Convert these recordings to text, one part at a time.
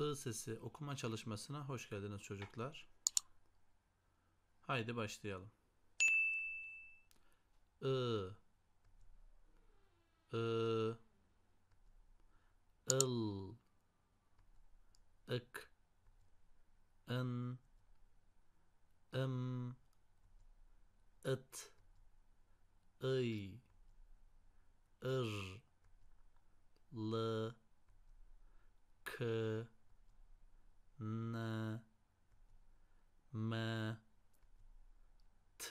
I sesi okuma çalışmasına hoş geldiniz çocuklar. Haydi başlayalım. I I Il Ik In Im It I Ir L K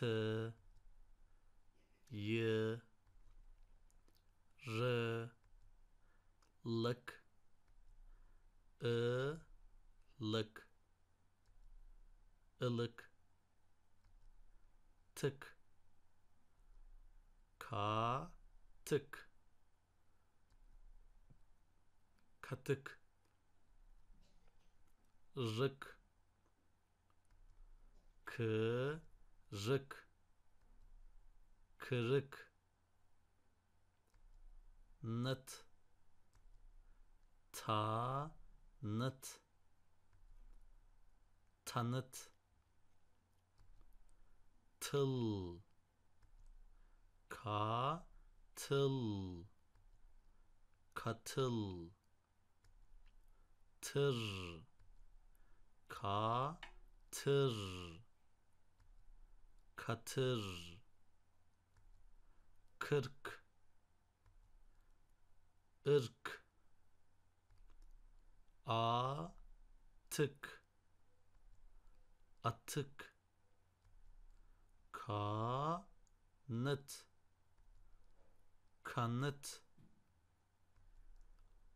T Y R lık I e, lık ılık tık ka tık katık rık kı rık kırık nıt ta nıt tanıt tıl ka tıl katıl tır ka tır katır kırk, ırk a tık atık kanıt kanıt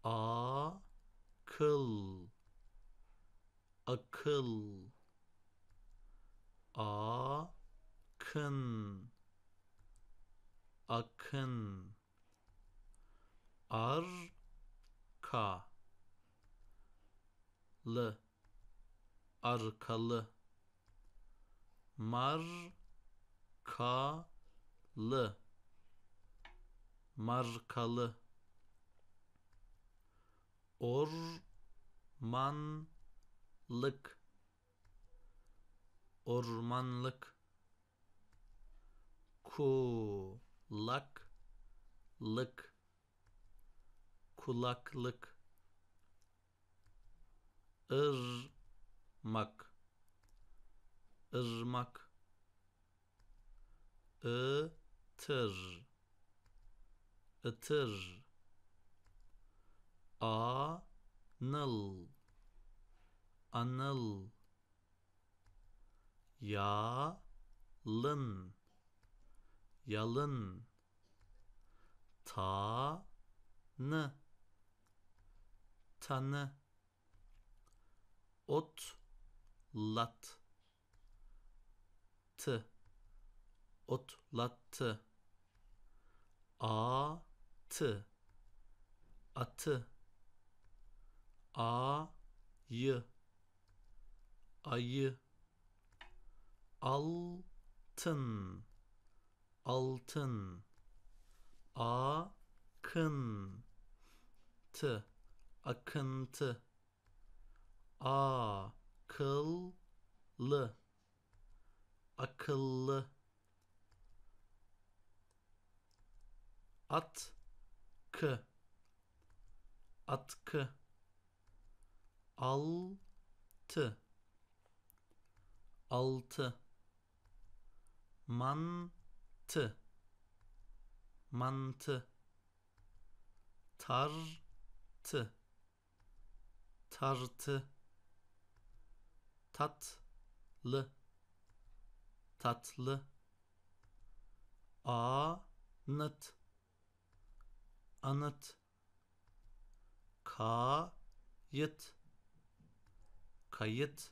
akıl akıl a akın akın arka lı arkalı markalı markalı ormanlık ormanlık kulaklık, kulaklık ırmak ırmak ıtır ıtır anıl anıl yalın yalın tanı, tanı ot lat tı otlattı atı atı ayı ayı altın altın a kın tı akıntı a kıllı akıllı at kı atkı altı altı man tı mantı tartı tartı tatlı tatlı anıt anıt kayıt kayıt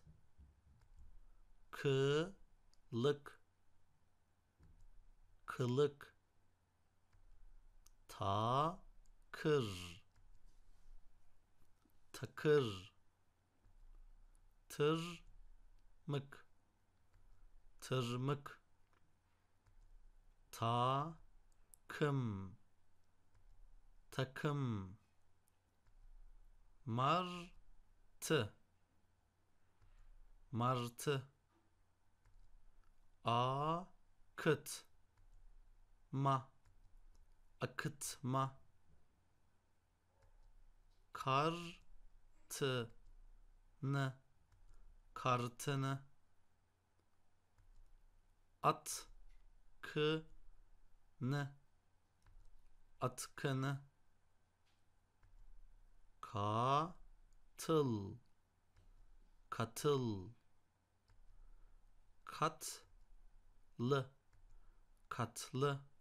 kılık kılık ta, takır mık, tırmık tırmık takım takım martı martı kıt ma akıtma kar tı kartını at kartını atkını atkını katıl katıl katlı katlı